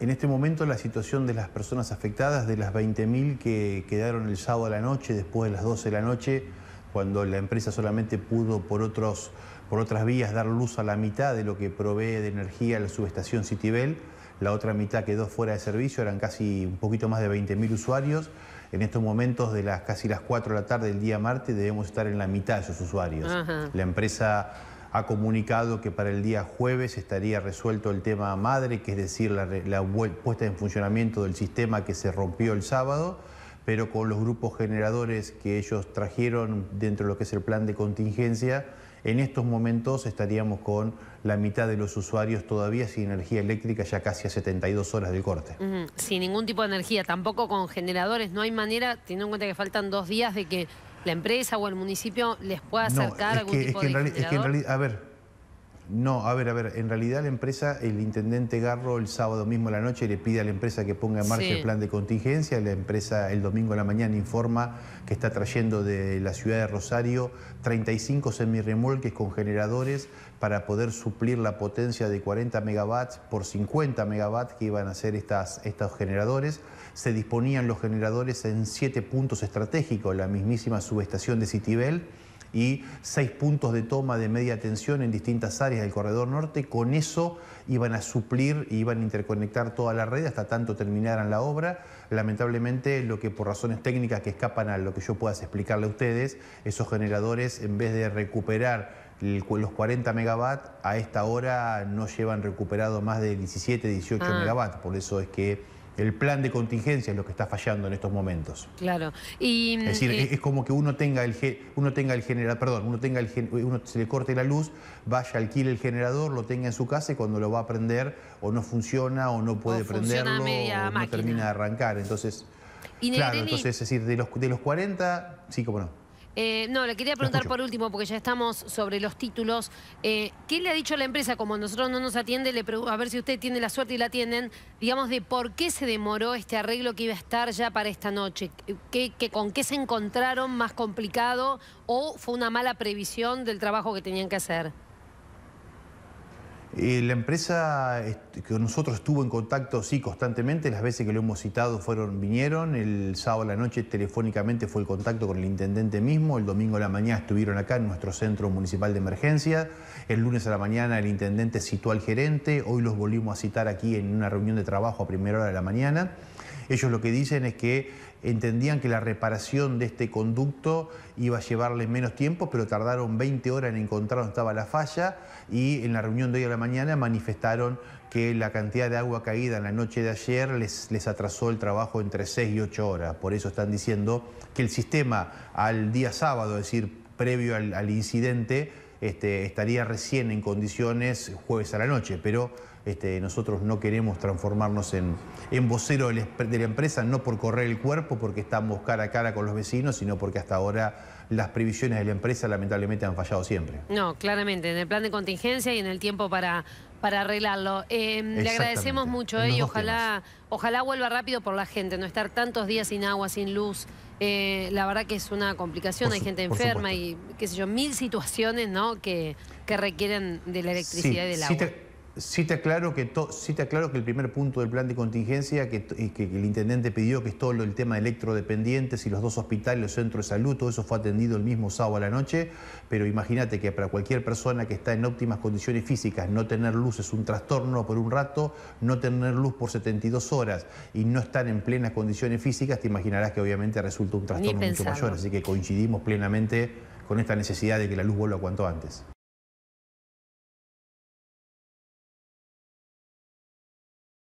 En este momento la situación de las personas afectadas, de las 20.000 que quedaron el sábado a la noche, después de las 12 de la noche, cuando la empresa solamente pudo por, otros, por otras vías dar luz a la mitad de lo que provee de energía la subestación Citibel, la otra mitad quedó fuera de servicio, eran casi un poquito más de 20.000 usuarios. En estos momentos, de las casi las 4 de la tarde del día martes, debemos estar en la mitad de esos usuarios. La empresa ha comunicado que para el día jueves estaría resuelto el tema madre, que es decir, la, puesta en funcionamiento del sistema que se rompió el sábado, pero con los grupos generadores que ellos trajeron dentro de lo que es el plan de contingencia, en estos momentos estaríamos con la mitad de los usuarios todavía sin energía eléctrica, ya casi a 72 horas del corte. Sin ningún tipo de energía, tampoco con generadores, no hay manera, teniendo en cuenta que faltan dos días de que la empresa o el municipio les pueda acercar algún tipo de a ver, no, a ver, a ver, en realidad la empresa, el intendente Garro el sábado mismo a la noche le pide a la empresa que ponga en marcha el plan de contingencia, la empresa el domingo a la mañana informa que está trayendo de la ciudad de Rosario 35 semirremolques con generadores para poder suplir la potencia de 40 megawatts por 50 megavatios que iban a ser estas, estos generadores. Se disponían los generadores en siete puntos estratégicos, la mismísima subestación de Citibel, y seis puntos de toma de media tensión en distintas áreas del corredor norte. Con eso iban a suplir, iban a interconectar toda la red hasta tanto terminaran la obra. Lamentablemente, lo que por razones técnicas que escapan a lo que yo pueda explicarle a ustedes, esos generadores, en vez de recuperar los 40 megawatt a esta hora no llevan recuperado más de 17, 18 ah. por eso es que el plan de contingencia es lo que está fallando en estos momentos. Claro. es mm, decir, es como que uno tenga el uno tenga el generador, perdón, uno tenga el se le corte la luz, vaya, alquile el generador, lo tenga en su casa y cuando lo va a prender o no funciona o no puede prenderlo o no termina de arrancar. Entonces, claro, entonces es decir, de los, de los 40, sí, cómo no. Eh, no, le quería preguntar por último, porque ya estamos sobre los títulos. Eh, ¿Qué le ha dicho la empresa? Como nosotros no nos atiende, le a ver si usted tiene la suerte y la atienden, digamos, de por qué se demoró este arreglo que iba a estar ya para esta noche. con qué se encontraron más complicado o fue una mala previsión del trabajo que tenían que hacer? Eh, la empresa que nosotros estuvo en contacto, sí, constantemente, las veces que lo hemos citado fueron, vinieron, el sábado a la noche telefónicamente fue el contacto con el intendente mismo, el domingo a la mañana estuvieron acá en nuestro centro municipal de emergencia, el lunes a la mañana el intendente citó al gerente, hoy los volvimos a citar aquí en una reunión de trabajo a primera hora de la mañana. Ellos lo que dicen es que entendían que la reparación de este conducto iba a llevarle menos tiempo, pero tardaron 20 horas en encontrar dónde estaba la falla y en la reunión de hoy a la mañana manifestaron que la cantidad de agua caída en la noche de ayer les, les atrasó el trabajo entre 6 y 8 horas. Por eso están diciendo que el sistema al día sábado, es decir, previo al, incidente, este, estaría recién en condiciones jueves a la noche, pero este, nosotros no queremos transformarnos en, en vocero de la empresa, no por correr el cuerpo, porque estamos cara a cara con los vecinos, sino porque hasta ahora las previsiones de la empresa lamentablemente han fallado siempre. No, claramente, en el plan de contingencia y en el tiempo para, para arreglarlo. Em, le agradecemos mucho eh, y ojalá, ojalá vuelva rápido por la gente, no estar tantos días sin agua, sin luz. Eh, la verdad que es una complicación, hay gente enferma y qué sé yo, mil situaciones ¿no? que, que requieren de la electricidad y del agua. Sí te, aclaro que sí te aclaro que el primer punto del plan de contingencia que, el intendente pidió, que es todo el tema de electrodependientes y los dos hospitales, los centros de salud, todo eso fue atendido el mismo sábado a la noche, pero imagínate que para cualquier persona que está en óptimas condiciones físicas, no tener luz es un trastorno por un rato, no tener luz por 72 horas y no estar en plenas condiciones físicas, te imaginarás que obviamente resulta un trastorno mucho mayor, así que coincidimos plenamente con esta necesidad de que la luz vuelva cuanto antes.